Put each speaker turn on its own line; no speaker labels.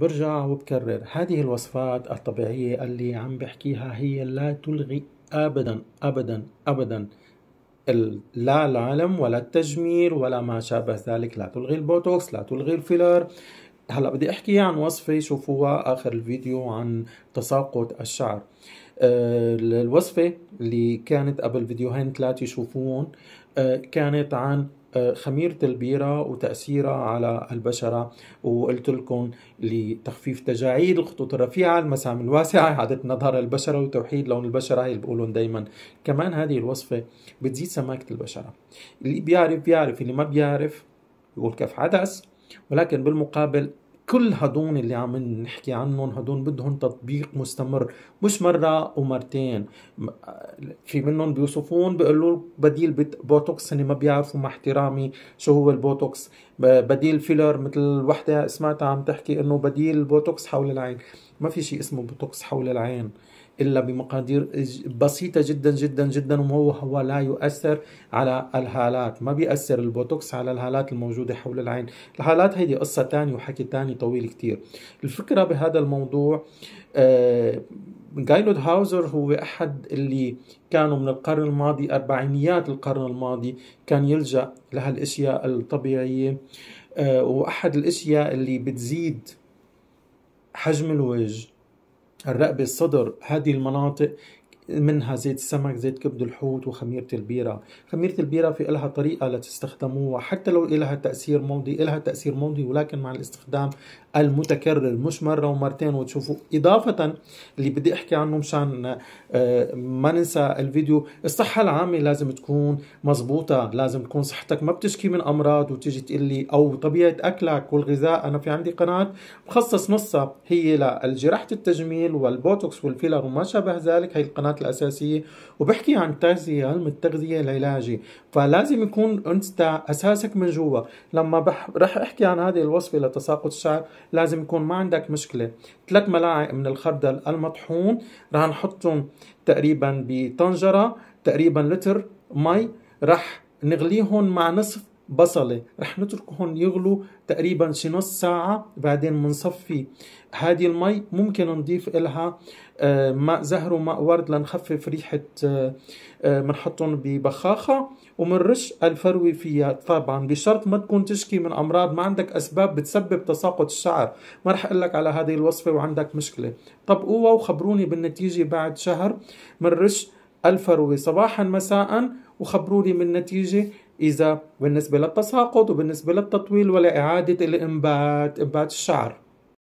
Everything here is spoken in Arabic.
برجع وبكرر هذه الوصفات الطبيعية اللي عم بحكيها هي لا تلغي أبدا أبدا أبدا لا العلم ولا التجميل ولا ما شابه ذلك لا تلغي البوتوكس لا تلغي الفيلر هلا بدي احكي عن وصفه شوفوها اخر الفيديو عن تساقط الشعر آه، الوصفه اللي كانت قبل فيديوهين ثلاثه يشوفون آه، كانت عن خميرة البيرة وتأثيرها على البشرة وقلت لكم لتخفيف تجاعيد الخطوط الرفيعة المسام الواسعة إعادة نظر البشرة وتوحيد لون البشرة هي اللي بقولهم دايما كمان هذه الوصفة بتزيد سماكة البشرة اللي بيعرف بيعرف اللي ما بيعرف يقول كف عدس ولكن بالمقابل كل هدول اللي عم نحكي عنهم هدول بدهم تطبيق مستمر مش مرة ومرتين في منهم بيوصفون بيقولوا بديل بوتوكس هن ما بيعرفوا مع احترامي شو هو البوتوكس بديل فيلر مثل وحدة سمعتها عم تحكي انه بديل بوتوكس حول العين ما في شيء اسمه بوتوكس حول العين الا بمقادير بسيطه جدا جدا جدا وهو هو لا يؤثر على الهالات ما بيأثر البوتوكس على الهالات الموجوده حول العين الهالات هيدي قصه ثانيه وحكي ثاني طويل كثير الفكره بهذا الموضوع آه جايلود هاوزر هو احد اللي كانوا من القرن الماضي اربعينيات القرن الماضي كان يلجا لهالاشياء الطبيعيه آه واحد الاشياء اللي بتزيد حجم الوجه الرقبة الصدر هذه المناطق منها زيت السمك زيت كبد الحوت وخميرة البيرة خميرة البيرة في إلها طريقة لتستخدموها حتى لو إلها تأثير موضي إلها تأثير موضي ولكن مع الاستخدام المتكرر مش مرة ومرتين وتشوفوا إضافة اللي بدي أحكي عنه مشان آه، ما ننسى الفيديو الصحة العامة لازم تكون مزبوطة لازم تكون صحتك ما بتشكي من أمراض وتيجي تقول لي أو طبيعة أكلك والغذاء أنا في عندي قناة مخصص نصها هي لجراحة التجميل والبوتوكس والفيلر وما شابه ذلك هي القناة الاساسيه وبحكي عن التغذيه علم التغذيه العلاجي فلازم يكون انت اساسك من جوا لما بح... رح احكي عن هذه الوصفه لتساقط الشعر لازم يكون ما عندك مشكله ثلاث ملاعق من الخردل المطحون رح نحطهم تقريبا بطنجره تقريبا لتر مي رح نغليهم مع نصف بصله رح نتركهم يغلوا تقريبا شي نص ساعه بعدين بنصفي هذه المي ممكن نضيف لها آه، ماء زهر وماء ورد لنخفف ريحه بنحطهم آه، آه، ببخاخه ومنرش الفروه فيها طبعا بشرط ما تكون تشكي من امراض ما عندك اسباب بتسبب تساقط الشعر ما رح اقول لك على هذه الوصفه وعندك مشكله طبقوها وخبروني بالنتيجه بعد شهر منرش الفروه صباحا مساء وخبروني من نتيجه إذا بالنسبة للتساقط وبالنسبة للتطويل ولإعادة الإنبات إنبات الشعر